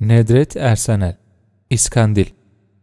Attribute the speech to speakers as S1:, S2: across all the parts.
S1: Nedret Ersanel İskandil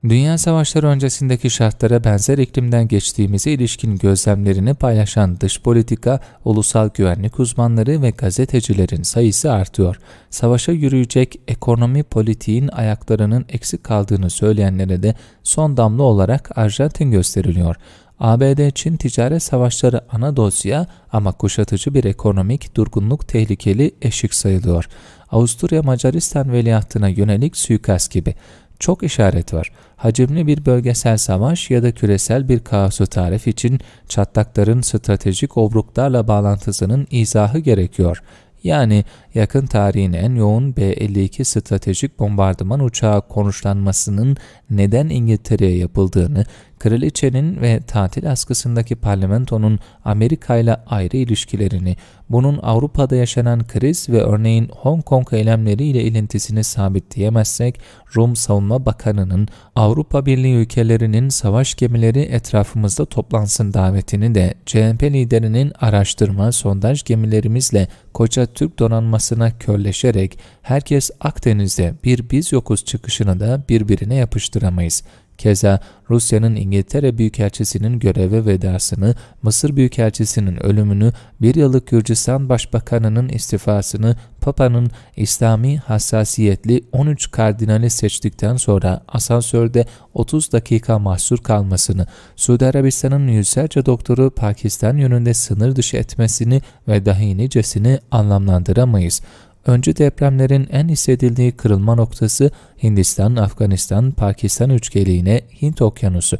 S1: Dünya savaşları öncesindeki şartlara benzer iklimden geçtiğimize ilişkin gözlemlerini paylaşan dış politika, ulusal güvenlik uzmanları ve gazetecilerin sayısı artıyor. Savaşa yürüyecek ekonomi politiğin ayaklarının eksik kaldığını söyleyenlere de son damla olarak Arjantin gösteriliyor. ABD-Çin ticaret savaşları ana dosya ama kuşatıcı bir ekonomik durgunluk tehlikeli eşik sayılıyor. Avusturya-Macaristan veliahtına yönelik suikast gibi çok işaret var. Hacimli bir bölgesel savaş ya da küresel bir kaosu tarif için çatlakların stratejik obruklarla bağlantısının izahı gerekiyor. Yani yakın tarihin en yoğun B-52 stratejik bombardıman uçağı konuşlanmasının neden İngiltere'ye yapıldığını kraliçenin ve tatil askısındaki parlamentonun Amerika ile ayrı ilişkilerini, bunun Avrupa'da yaşanan kriz ve örneğin Hong Kong eylemleriyle ilintisini sabitleyemezsek, Rum Savunma Bakanı'nın Avrupa Birliği ülkelerinin savaş gemileri etrafımızda toplansın davetini de CHP liderinin araştırma, sondaj gemilerimizle koca Türk donanmasına körleşerek herkes Akdeniz'de bir biz yokuz çıkışını da birbirine yapıştıramayız. Keza Rusya'nın İngiltere Büyükelçisi'nin görevi vedasını, Mısır Büyükelçisi'nin ölümünü, bir yıllık Gürcistan Başbakanı'nın istifasını, Papa'nın İslami hassasiyetli 13 kardinali seçtikten sonra asansörde 30 dakika mahsur kalmasını, Suudi Arabistan'ın yüzlerce doktoru Pakistan yönünde sınır dışı etmesini ve dahi nicesini anlamlandıramayız. Öncü depremlerin en hissedildiği kırılma noktası Hindistan, Afganistan, Pakistan üçgeliğine Hint okyanusu.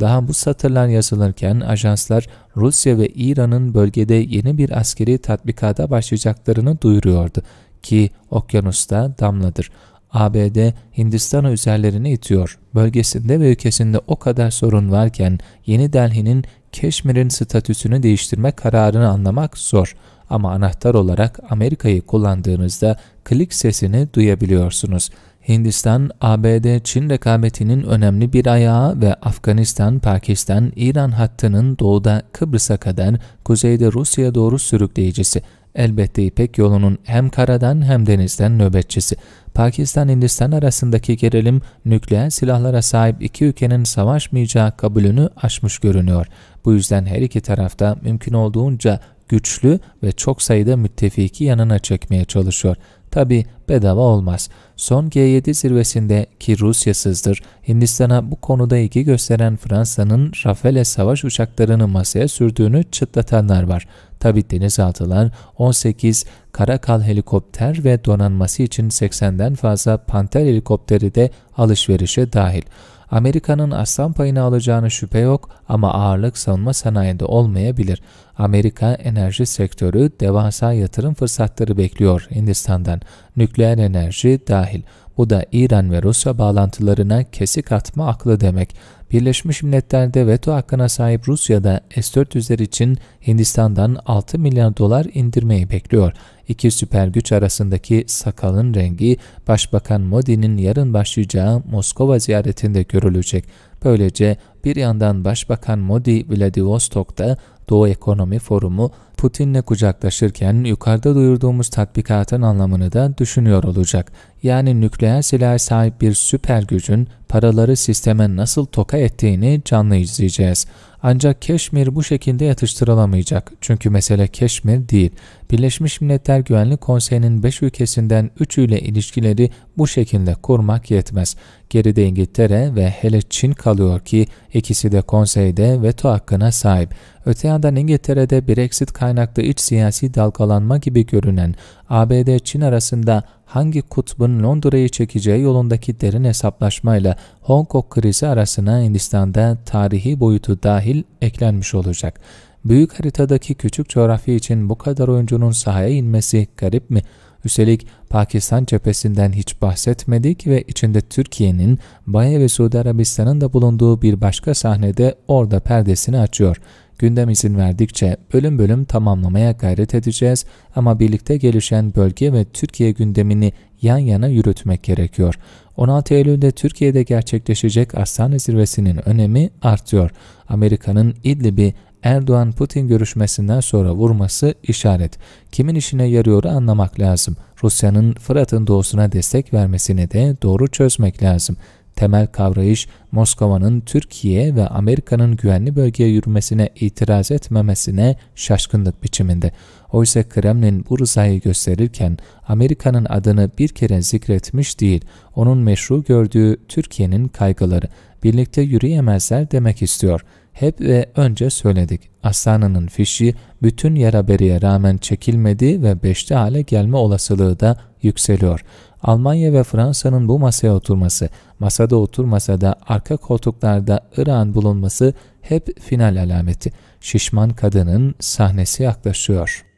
S1: Daha bu satırlar yazılırken ajanslar Rusya ve İran'ın bölgede yeni bir askeri tatbikata başlayacaklarını duyuruyordu ki okyanusta damladır. ABD Hindistan'a üzerlerini itiyor. Bölgesinde ve ülkesinde o kadar sorun varken Yeni Delhi'nin Keşmir'in statüsünü değiştirme kararını anlamak zor ama anahtar olarak Amerika'yı kullandığınızda klik sesini duyabiliyorsunuz. Hindistan, ABD, Çin rekabetinin önemli bir ayağı ve Afganistan, Pakistan, İran hattının doğuda Kıbrıs'a kadar kuzeyde Rusya'ya doğru sürükleyicisi. Elbette İpek yolunun hem karadan hem denizden nöbetçisi. Pakistan-Hindistan arasındaki gerilim nükleer silahlara sahip iki ülkenin savaşmayacağı kabulünü aşmış görünüyor. Bu yüzden her iki tarafta mümkün olduğunca güçlü ve çok sayıda müttefiki yanına çekmeye çalışıyor. Tabi bedava olmaz. Son G7 zirvesinde ki Rusyasızdır, Hindistan'a bu konuda ilgi gösteren Fransa'nın Rafale savaş uçaklarını masaya sürdüğünü çıtlatanlar var. Tabi denizaltılar 18 Karakal helikopter ve donanması için 80'den fazla Panther helikopteri de alışverişe dahil. Amerika'nın aslan payını alacağını şüphe yok ama ağırlık savunma sanayinde olmayabilir. Amerika enerji sektörü devasa yatırım fırsatları bekliyor Hindistan'dan. Nükleer enerji dahil. Bu da İran ve Rusya bağlantılarına kesik atma aklı demek. Birleşmiş Milletler'de veto hakkına sahip Rusya'da S-400'ler için Hindistan'dan 6 milyar dolar indirmeyi bekliyor. İki süper güç arasındaki sakalın rengi Başbakan Modi'nin yarın başlayacağı Moskova ziyaretinde görülecek. Böylece bir yandan Başbakan Modi Vladivostok'ta Doğu Ekonomi Forumu Putin'le kucaklaşırken yukarıda duyurduğumuz tatbikatın anlamını da düşünüyor olacak. Yani nükleer silah sahip bir süper gücün paraları sisteme nasıl toka ettiğini canlı izleyeceğiz. Ancak Keşmir bu şekilde yatıştırılamayacak. Çünkü mesele Keşmir değil. Birleşmiş Milletler Güvenlik Konseyi'nin 5 ülkesinden 3'üyle ilişkileri bu şekilde kurmak yetmez. Geride İngiltere ve hele Çin kalıyor ki ikisi de konseyde veto hakkına sahip. Öte yandan İngiltere'de Brexit kaynaklı iç siyasi dalgalanma gibi görünen ABD-Çin arasında hangi kutbun Londra'yı çekeceği yolundaki derin hesaplaşmayla Hong Kong krizi arasına Hindistan'da tarihi boyutu dahil eklenmiş olacak. Büyük haritadaki küçük coğrafya için bu kadar oyuncunun sahaya inmesi garip mi? Üstelik Pakistan cephesinden hiç bahsetmedik ve içinde Türkiye'nin, Baye ve Suudi Arabistan'ın da bulunduğu bir başka sahnede orada perdesini açıyor. Gündem izin verdikçe bölüm bölüm tamamlamaya gayret edeceğiz ama birlikte gelişen bölge ve Türkiye gündemini yan yana yürütmek gerekiyor. 16 Eylül'de Türkiye'de gerçekleşecek Astana Zirvesi'nin önemi artıyor. Amerika'nın İdlib'i Erdoğan-Putin görüşmesinden sonra vurması işaret. Kimin işine yarıyoru anlamak lazım. Rusya'nın Fırat'ın doğusuna destek vermesini de doğru çözmek lazım temel kavrayış Moskova'nın Türkiye ve Amerika'nın güvenli bölgeye yürümesine itiraz etmemesine şaşkınlık biçiminde. Oysa Kremlin bu rızayı gösterirken Amerika'nın adını bir kere zikretmiş değil, onun meşru gördüğü Türkiye'nin kaygıları, birlikte yürüyemezler demek istiyor. Hep ve önce söyledik. Aslanı'nın fişi bütün yaraberiye rağmen çekilmedi ve beşte hale gelme olasılığı da yükseliyor. Almanya ve Fransa'nın bu masaya oturması, masada oturmasa da arka koltuklarda İran bulunması hep final alameti. Şişman kadının sahnesi yaklaşıyor.''